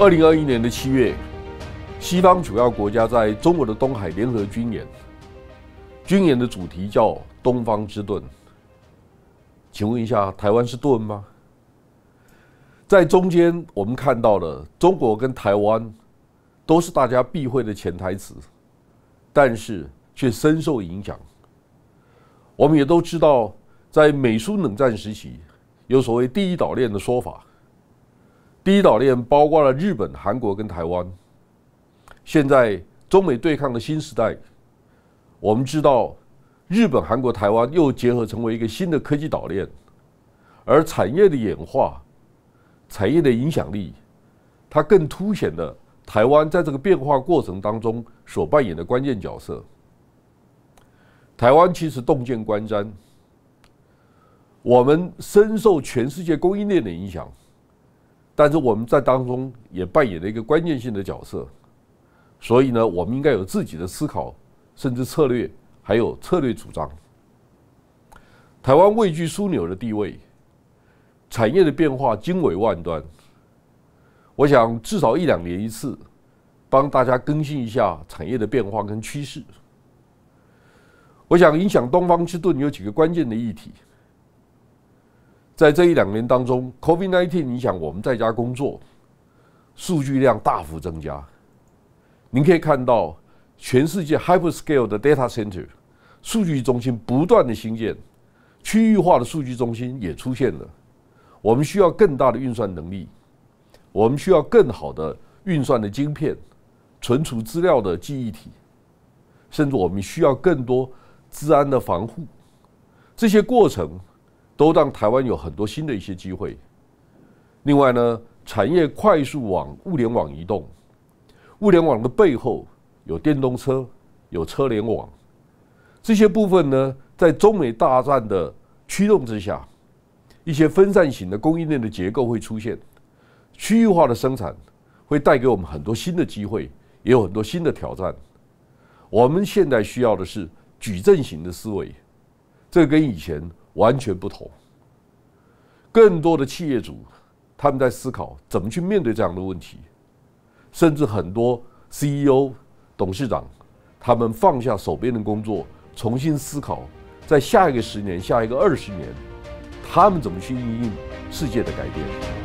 二零二一年的七月，西方主要国家在中国的东海联合军演，军演的主题叫“东方之盾”。请问一下，台湾是盾吗？在中间，我们看到了中国跟台湾，都是大家避讳的潜台词，但是却深受影响。我们也都知道，在美苏冷战时期，有所谓“第一岛链”的说法。第一岛链包括了日本、韩国跟台湾。现在中美对抗的新时代，我们知道日本、韩国、台湾又结合成为一个新的科技岛链，而产业的演化、产业的影响力，它更凸显了台湾在这个变化过程当中所扮演的关键角色。台湾其实洞见观瞻，我们深受全世界供应链的影响。但是我们在当中也扮演了一个关键性的角色，所以呢，我们应该有自己的思考，甚至策略，还有策略主张。台湾位居枢纽的地位，产业的变化经纬万端，我想至少一两年一次，帮大家更新一下产业的变化跟趋势。我想影响东方之盾有几个关键的议题。在这一两年当中，COVID-19 影响我们在家工作，数据量大幅增加。您可以看到，全世界 hyperscale 的 data center 数据中心不断的兴建，区域化的数据中心也出现了。我们需要更大的运算能力，我们需要更好的运算的晶片，存储资料的记忆体，甚至我们需要更多治安的防护。这些过程。都让台湾有很多新的一些机会。另外呢，产业快速往物联网移动，物联网的背后有电动车，有车联网，这些部分呢，在中美大战的驱动之下，一些分散型的供应链的结构会出现，区域化的生产会带给我们很多新的机会，也有很多新的挑战。我们现在需要的是矩阵型的思维，这跟以前。完全不同。更多的企业主，他们在思考怎么去面对这样的问题，甚至很多 CEO、董事长，他们放下手边的工作，重新思考在下一个十年、下一个二十年，他们怎么去应应世界的改变。